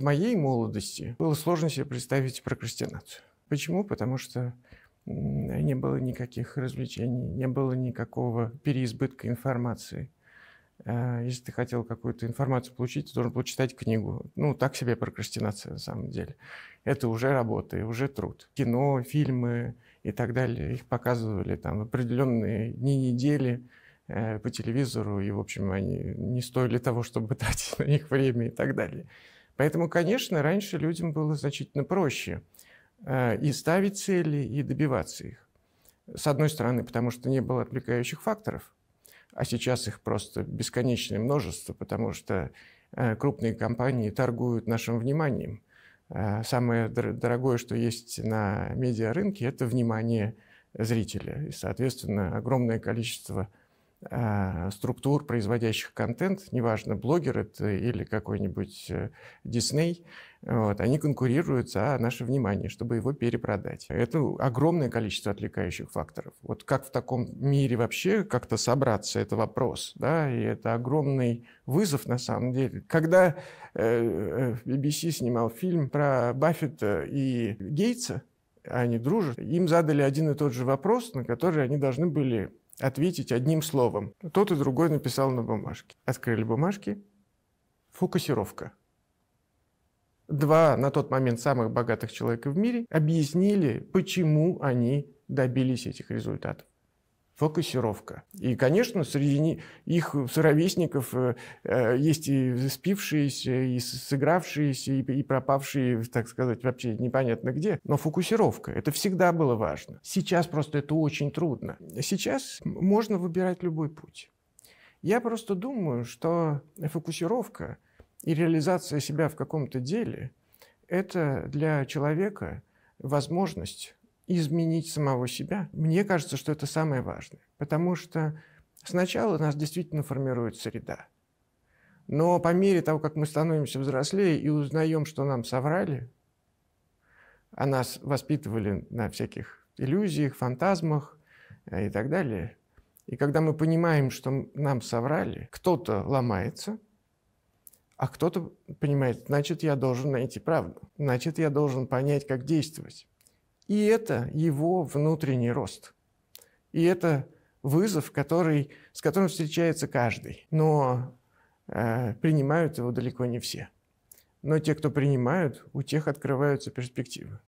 В моей молодости было сложно себе представить прокрастинацию. Почему? Потому что не было никаких развлечений, не было никакого переизбытка информации. А, если ты хотел какую-то информацию получить, ты должен был читать книгу. Ну, так себе прокрастинация на самом деле. Это уже работа и уже труд. Кино, фильмы и так далее. Их показывали там в определенные дни недели э, по телевизору, и, в общем, они не стоили того, чтобы тратить на них время и так далее. Поэтому, конечно, раньше людям было значительно проще э, и ставить цели, и добиваться их. С одной стороны, потому что не было отвлекающих факторов, а сейчас их просто бесконечное множество, потому что э, крупные компании торгуют нашим вниманием. Э, самое дорогое, что есть на медиарынке, это внимание зрителя. И, соответственно, огромное количество а, структур, производящих контент, неважно, блогер это или какой-нибудь Дисней, э, вот, они конкурируют за наше внимание, чтобы его перепродать. Это огромное количество отвлекающих факторов. Вот как в таком мире вообще как-то собраться, это вопрос, да, и это огромный вызов на самом деле. Когда BBC э, э, снимал фильм про Баффета и Гейтса, они дружат, им задали один и тот же вопрос, на который они должны были ответить одним словом. Тот и другой написал на бумажке. Открыли бумажки. Фокусировка. Два на тот момент самых богатых человека в мире объяснили, почему они добились этих результатов фокусировка. И, конечно, среди их соровесников э, э, есть и заспившиеся, и сыгравшиеся, и пропавшие, так сказать, вообще непонятно где. Но фокусировка – это всегда было важно. Сейчас просто это очень трудно. Сейчас можно выбирать любой путь. Я просто думаю, что фокусировка и реализация себя в каком-то деле – это для человека возможность изменить самого себя, мне кажется, что это самое важное. Потому что сначала нас действительно формирует среда. Но по мере того, как мы становимся взрослее и узнаем, что нам соврали, а нас воспитывали на всяких иллюзиях, фантазмах э, и так далее. И когда мы понимаем, что нам соврали, кто-то ломается, а кто-то понимает, значит, я должен найти правду, значит, я должен понять, как действовать. И это его внутренний рост. И это вызов, который, с которым встречается каждый. Но э, принимают его далеко не все. Но те, кто принимают, у тех открываются перспективы.